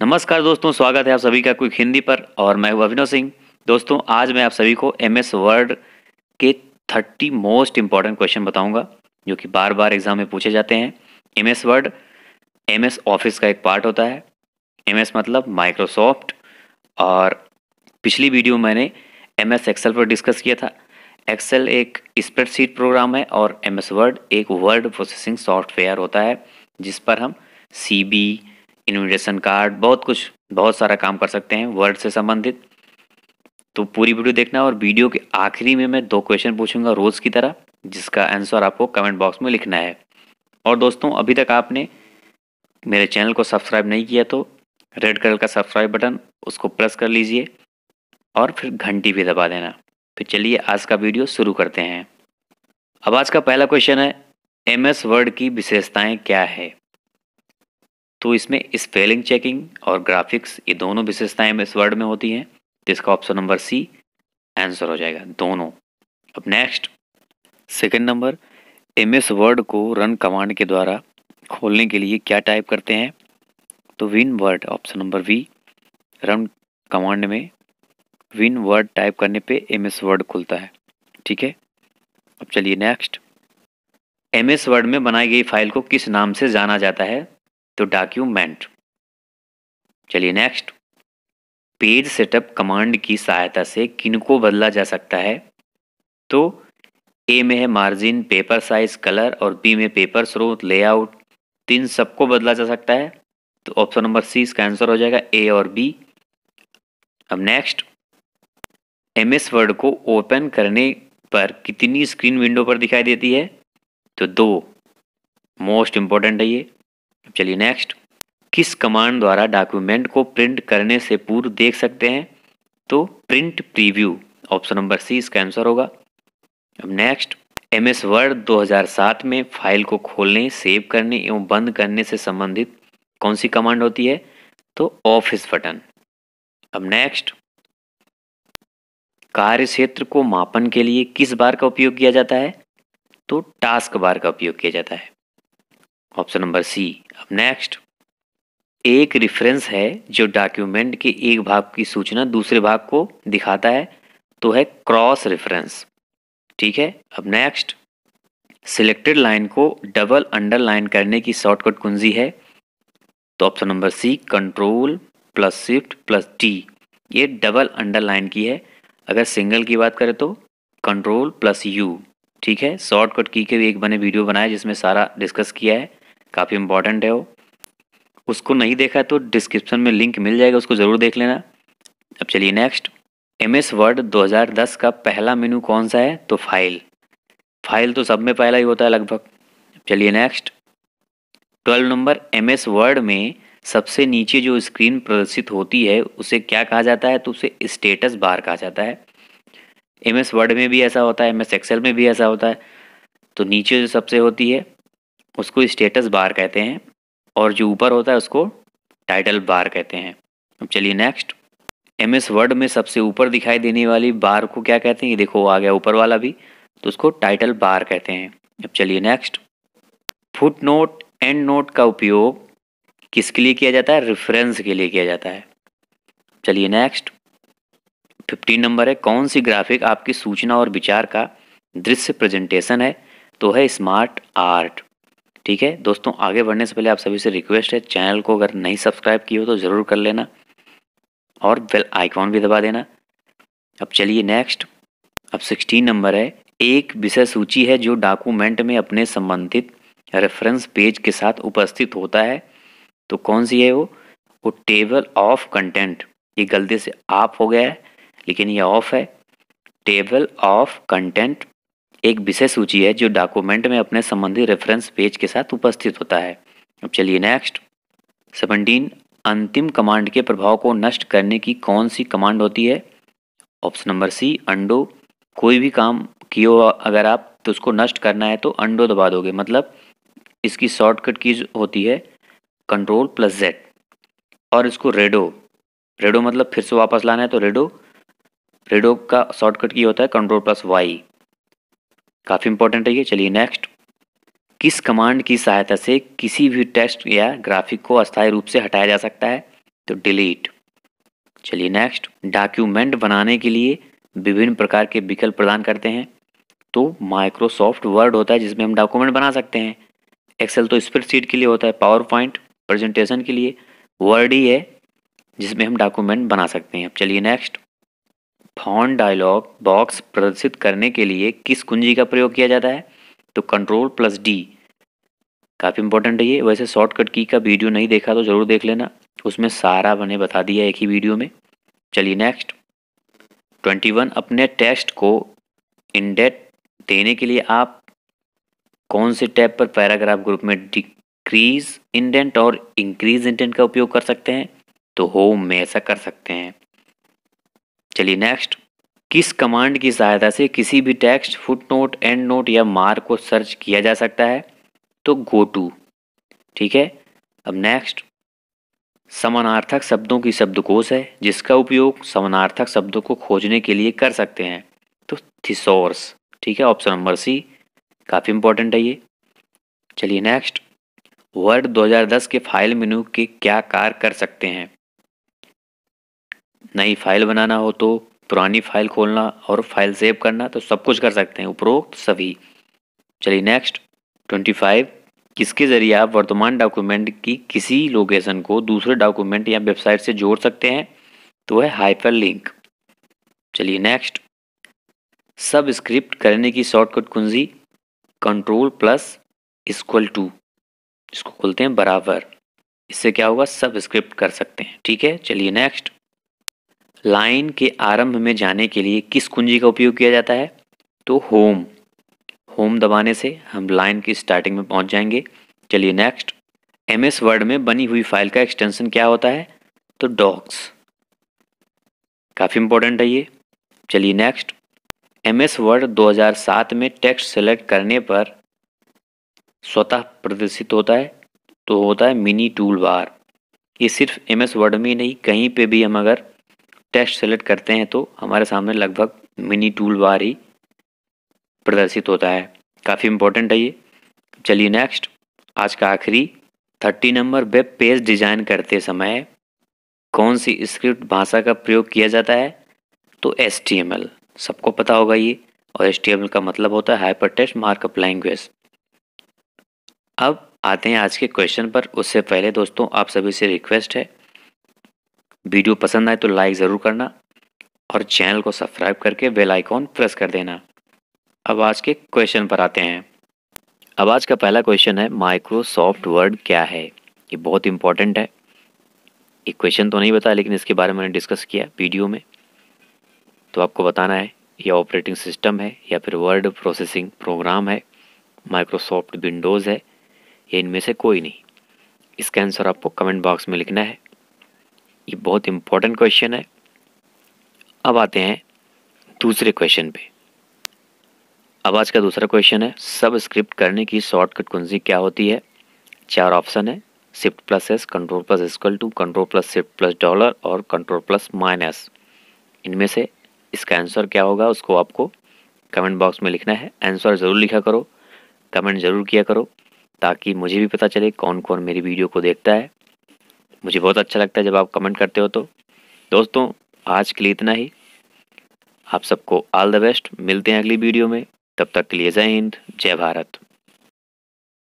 नमस्कार दोस्तों स्वागत है आप सभी का क्विक हिंदी पर और मैं हूं अभिनव सिंह दोस्तों आज मैं आप सभी को एम एस वर्ड के थर्टी मोस्ट इंपॉर्टेंट क्वेश्चन बताऊंगा जो कि बार बार एग्जाम में पूछे जाते हैं M S word M S office का एक पार्ट होता है एम एस मतलब माइक्रोसॉफ्ट और पिछली वीडियो मैंने एम एस एक्सेल पर डिस्कस किया था एक्सेल एक स्प्रेडशीट प्रोग्राम है और एम एस वर्ड एक वर्ड प्रोसेसिंग सॉफ्टवेयर होता है जिस पर हम सी बी इन्विटेशन कार्ड बहुत कुछ बहुत सारा काम कर सकते हैं वर्ड से संबंधित तो पूरी वीडियो देखना और वीडियो के आखिरी में मैं दो क्वेश्चन पूछूंगा रोज़ की तरह जिसका आंसर आपको कमेंट बॉक्स में लिखना है और दोस्तों अभी तक आपने मेरे चैनल को सब्सक्राइब नहीं किया तो रेड कलर का सब्सक्राइब बटन उसको प्रेस कर लीजिए और फिर घंटी भी दबा देना तो चलिए आज का वीडियो शुरू करते हैं अब आज का पहला क्वेश्चन है एम एस वर्ड की विशेषताएं क्या है तो इसमें स्पेलिंग चेकिंग और ग्राफिक्स ये दोनों विशेषताएं इस वर्ड में होती हैं जिसका ऑप्शन नंबर सी आंसर हो जाएगा दोनों अब next second number M S word को रन कमांड के द्वारा खोलने के लिए क्या टाइप करते हैं तो win word option number B run command में विन वर्ड टाइप करने पे एम एस वर्ड खुलता है ठीक है अब चलिए नेक्स्ट एम एस वर्ड में बनाई गई फाइल को किस नाम से जाना जाता है तो डॉक्यूमेंट चलिए नेक्स्ट पेज सेटअप कमांड की सहायता से किनको बदला जा सकता है तो ए में है मार्जिन पेपर साइज कलर और बी में पेपर स्रोत लेआउट तीन सबको बदला जा सकता है तो ऑप्शन नंबर सी इसका आंसर हो जाएगा ए और बी अब नेक्स्ट एम एस वर्ड को ओपन करने पर कितनी स्क्रीन विंडो पर दिखाई देती है तो दो मोस्ट इम्पॉर्टेंट है ये चलिए नेक्स्ट किस कमांड द्वारा डॉक्यूमेंट को प्रिंट करने से पूर्व देख सकते हैं तो print preview option number C इसका आंसर होगा अब नेक्स्ट एम एस वर्ड 2007 में फाइल को खोलने सेव करने एवं बंद करने से संबंधित कौन सी कमांड होती है तो ऑफिस बटन अब नेक्स्ट कार्य क्षेत्र को मापन के लिए किस बार का उपयोग किया जाता है तो टास्क बार का उपयोग किया जाता है ऑप्शन नंबर सी अब नेक्स्ट एक रेफरेंस है जो डॉक्यूमेंट के एक भाग की सूचना दूसरे भाग को दिखाता है तो है क्रॉस रेफरेंस ठीक है अब नेक्स्ट सिलेक्टेड लाइन को डबल अंडरलाइन करने की शॉर्टकट कुंजी है तो option number C control plus shift plus T ये डबल अंडरलाइन की है अगर सिंगल की बात करें तो कंट्रोल प्लस यू ठीक है शॉर्टकट की के भी एक बने वीडियो बनाया जिसमें सारा डिस्कस किया है काफ़ी इंपॉर्टेंट है वो उसको नहीं देखा तो डिस्क्रिप्शन में लिंक मिल जाएगा उसको ज़रूर देख लेना अब चलिए नेक्स्ट एम एस वर्ड 2010 का पहला मेनू कौन सा है तो फाइल फाइल तो सब में पहला ही होता है लगभग चलिए next twelve number M S word में सबसे नीचे जो स्क्रीन प्रदर्शित होती है उसे क्या कहा जाता है तो उसे स्टेटस बार कहा जाता है एम एस वर्ड में भी ऐसा होता है एम एस एक्सेल में भी ऐसा होता है तो नीचे जो सबसे होती है उसको स्टेटस बार कहते हैं और जो ऊपर होता है उसको टाइटल बार कहते हैं अब चलिए नेक्स्ट एम एस वर्ड में सबसे ऊपर दिखाई देने वाली बार को क्या कहते हैं ये देखो आ गया ऊपर वाला भी तो उसको टाइटल बार कहते हैं अब चलिए next footnote endnote का उपयोग किसके लिए किया जाता है रेफरेंस के लिए किया जाता है चलिए नेक्स्ट फिफ्टीन नंबर है कौन सी ग्राफिक आपकी सूचना और विचार का दृश्य प्रेजेंटेशन है तो है स्मार्ट आर्ट ठीक है दोस्तों आगे बढ़ने से पहले आप सभी से रिक्वेस्ट है चैनल को अगर नहीं सब्सक्राइब किए हो तो ज़रूर कर लेना और बेल आइकॉन भी दबा देना अब चलिए नेक्स्ट अब सिक्सटीन नंबर है एक विषय सूची है जो डॉक्यूमेंट में अपने संबंधित रेफरेंस पेज के साथ उपस्थित होता है तो कौन सी है वो वो टेबल ऑफ कंटेंट ये गलती से आप हो गया है लेकिन ये ऑफ है टेबल ऑफ कंटेंट एक विषय सूची है जो डॉक्यूमेंट में अपने संबंधी रेफरेंस पेज के साथ उपस्थित होता है अब चलिए नेक्स्ट सेवनटीन अंतिम कमांड के प्रभाव को नष्ट करने की कौन सी कमांड होती है ऑप्शन नंबर सी अंडो कोई भी काम किए अगर आप तो उसको नष्ट करना है तो अंडो दबा दोगे मतलब इसकी शॉर्टकट की होती है कंट्रोल प्लस जेड और इसको रेडो रेडो मतलब फिर से वापस लाना है तो रेडो रेडो का शॉर्टकट की होता है कंट्रोल प्लस वाई काफ़ी इंपॉर्टेंट है ये चलिए नेक्स्ट किस कमांड की सहायता से किसी भी टेक्स्ट या ग्राफिक को अस्थायी रूप से हटाया जा सकता है तो डिलीट चलिए नेक्स्ट डॉक्यूमेंट बनाने के लिए विभिन्न प्रकार के विकल्प प्रदान करते हैं तो माइक्रोसॉफ्ट वर्ड होता है जिसमें हम डॉक्यूमेंट बना सकते हैं एक्सेल तो स्प्रेडशीट के लिए होता है पावर पॉइंट प्रेजेंटेशन के लिए वर्ड ही है जिसमें हम डॉक्यूमेंट बना सकते हैं अब चलिए नेक्स्ट फॉन्ट डायलॉग बॉक्स प्रदर्शित करने के लिए किस कुंजी का प्रयोग किया जाता है तो कंट्रोल प्लस डी काफ़ी इंपॉर्टेंट है ये वैसे शॉर्टकट की का वीडियो नहीं देखा तो ज़रूर देख लेना उसमें सारा मैंने बता दिया एक ही वीडियो में चलिए नेक्स्ट ट्वेंटी वन अपने टेक्स्ट को इंडेट देने के लिए आप कौन से टैब पर पैराग्राफ ग्रुप में डिक्रीज इंडेंट और इंक्रीज इंडेंट का उपयोग कर सकते हैं तो होम में ऐसा कर सकते हैं चलिए नेक्स्ट किस कमांड की सहायता से किसी भी text footnote endnote या मार्क को सर्च किया जा सकता है तो गो टू ठीक है अब नेक्स्ट समानार्थक शब्दों की शब्दकोश है जिसका उपयोग समानार्थक शब्दों को खोजने के लिए कर सकते हैं तो थिसोर्स ठीक है ऑप्शन नंबर सी काफ़ी इंपॉर्टेंट है ये चलिए नेक्स्ट वर्ड 2010 के फाइल मेनू के क्या कार्य कर सकते हैं नई फाइल बनाना हो तो पुरानी फाइल खोलना और फाइल सेव करना तो सब कुछ कर सकते हैं उपरोक्त सभी चलिए नेक्स्ट ट्वेंटी फाइव किसके ज़रिए आप वर्तमान डॉक्यूमेंट की किसी लोकेशन को दूसरे डॉक्यूमेंट या वेबसाइट से जोड़ सकते हैं तो है हाइपर लिंक चलिए नेक्स्ट सब स्क्रिप्ट करने की शॉर्टकट कुंजी कंट्रोल प्लस इक्वल टू इसको खोलते हैं बराबर इससे क्या होगा सब स्क्रिप्ट कर सकते हैं ठीक है चलिए नेक्स्ट लाइन के आरंभ में जाने के लिए किस कुंजी का उपयोग किया जाता है तो होम होम दबाने से हम लाइन की स्टार्टिंग में पहुंच जाएंगे चलिए नेक्स्ट एम एस वर्ड में बनी हुई फाइल का एक्सटेंशन क्या होता है तो डॉक्स काफ़ी इंपॉर्टेंट है ये चलिए नेक्स्ट एम एस वर्ड 2007 में टेक्स्ट सेलेक्ट करने पर स्वतः प्रदर्शित होता है तो होता है मिनी टूल बार ये सिर्फ एम एस वर्ड में ही नहीं कहीं पे भी हम अगर टेक्स्ट सेलेक्ट करते हैं तो हमारे सामने लगभग मिनी टूल बार ही प्रदर्शित होता है काफ़ी इम्पोर्टेंट है ये चलिए नेक्स्ट आज का आखिरी thirty number web page design करते समय कौन सी स्क्रिप्ट भाषा का प्रयोग किया जाता है तो एस सबको पता होगा ये और एस का मतलब होता है हाइपर टेस्ट मार्कअप लैंग्वेज अब आते हैं आज के क्वेश्चन पर उससे पहले दोस्तों आप सभी से रिक्वेस्ट है वीडियो पसंद आए तो लाइक ज़रूर करना और चैनल को सब्सक्राइब करके बेल आइकॉन प्रेस कर देना अब आज के क्वेश्चन पर आते हैं अब आज का पहला क्वेश्चन है माइक्रोसॉफ्ट वर्ड क्या है ये बहुत इंपॉर्टेंट है एक क्वेश्चन तो नहीं बताया लेकिन इसके बारे में मैंने डिस्कस किया वीडियो में तो आपको बताना है यह ऑपरेटिंग सिस्टम है या फिर वर्ड प्रोसेसिंग प्रोग्राम है माइक्रोसॉफ्ट विंडोज़ है या इनमें से कोई नहीं इसका आंसर आपको कमेंट बॉक्स में लिखना है ये बहुत इम्पोर्टेंट क्वेश्चन है अब आते हैं दूसरे क्वेश्चन पे अब आज का दूसरा क्वेश्चन है सब स्क्रिप्ट करने की शॉर्टकट कुंजी क्या होती है चार ऑप्शन है shift plus S control plus equal to control plus shift plus dollar और कंट्रोल प्लस माइनस इनमें से इसका आंसर क्या होगा उसको आपको कमेंट बॉक्स में लिखना है आंसर ज़रूर लिखा करो कमेंट ज़रूर किया करो ताकि मुझे भी पता चले कौन कौन मेरी वीडियो को देखता है मुझे बहुत अच्छा लगता है जब आप कमेंट करते हो तो दोस्तों आज के लिए इतना ही आप सबको ऑल द बेस्ट मिलते हैं अगली वीडियो में तब तक के लिए जय हिंद जय भारत